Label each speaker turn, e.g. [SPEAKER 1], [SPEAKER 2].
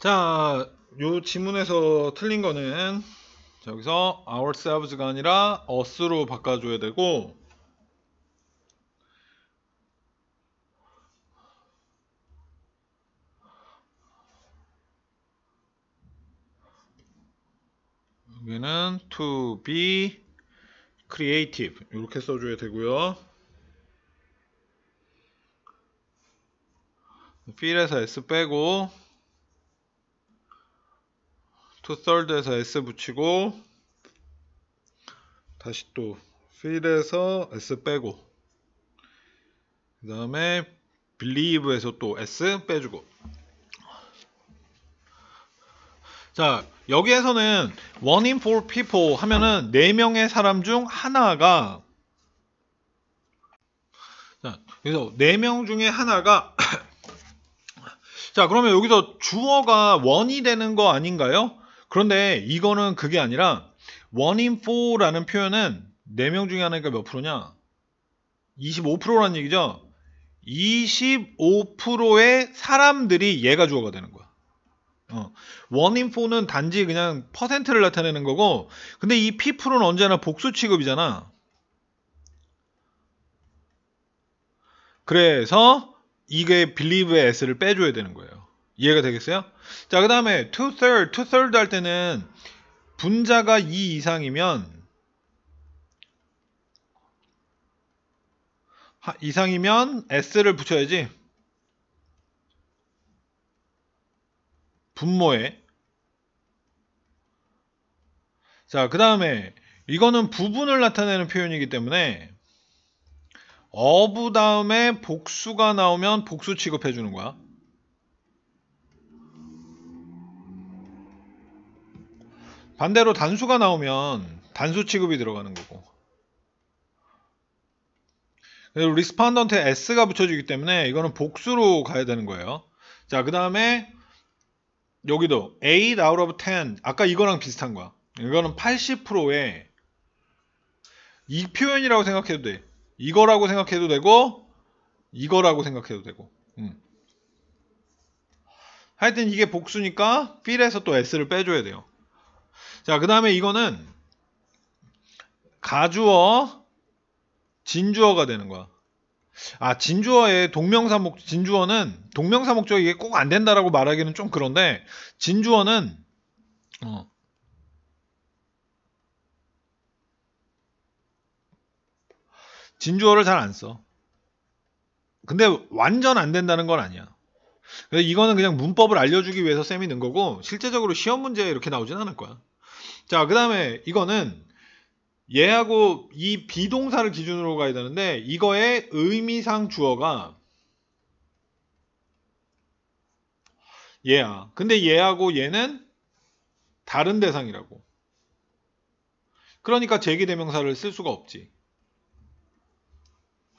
[SPEAKER 1] 자, 요 지문에서 틀린 거는 여기서 ourselves가 아니라 us로 바꿔줘야 되고 여기는 to be creative 이렇게 써줘야 되고요 f l 에서 s 빼고 투썰드에서 S 붙이고 다시 또 필에서 S 빼고 그 다음에 believe에서 또 S 빼주고 자 여기에서는 one in four people 하면은 네명의 사람 중 하나가 자 그래서 네 명 중에 하나가 자 그러면 여기서 주어가 원이 되는 거 아닌가요? 그런데 이거는 그게 아니라 1 in 4라는 표현은 4명 중에 하나니까 몇 프로냐? 25%라는 얘기죠. 25%의 사람들이 얘가 주어가 되는 거야. 어. 원인 4는 단지 그냥 퍼센트를 나타내는 거고 근데 이 p 프로는 언제나 복수 취급이잖아. 그래서 이게 빌리브의 s를 빼줘야 되는 거예요. 이해가 되겠어요? 자, 그 다음에 two third, two third 할 때는 분자가 2 이상이면 이상이면 s를 붙여야지 분모에 자 그 다음에 이거는 부분을 나타내는 표현이기 때문에 어부 다음에 복수가 나오면 복수 취급해 주는 거야 반대로 단수가 나오면 단수 취급이 들어가는 거고 그리고 리스판던트에 S가 붙여지기 때문에 이거는 복수로 가야 되는 거예요 자 그 다음에 여기도 8 out of 10 아까 이거랑 비슷한 거야 이거는 80%에 이 표현이라고 생각해도 돼 이거라고 생각해도 되고 이거라고 생각해도 되고 음. 하여튼 이게 복수니까 필에서 또 S를 빼줘야 돼요 자, 그 다음에 이거는 가주어, 진주어가 되는 거야. 아, 진주어의 동명사목, 진주어는 동명사목적이 꼭 안 된다라고 말하기는 좀 그런데 진주어는 어, 진주어를 잘 안 써. 근데 완전 안 된다는 건 아니야. 그래서 이거는 그냥 문법을 알려주기 위해서 쌤이 넣은 거고 실제적으로 시험 문제에 이렇게 나오진 않을 거야. 자, 그 다음에 이거는 얘하고 이 비동사를 기준으로 가야 되는데 이거의 의미상 주어가 얘야. 근데 얘하고 얘는 다른 대상이라고. 그러니까 제기대명사를 쓸 수가 없지.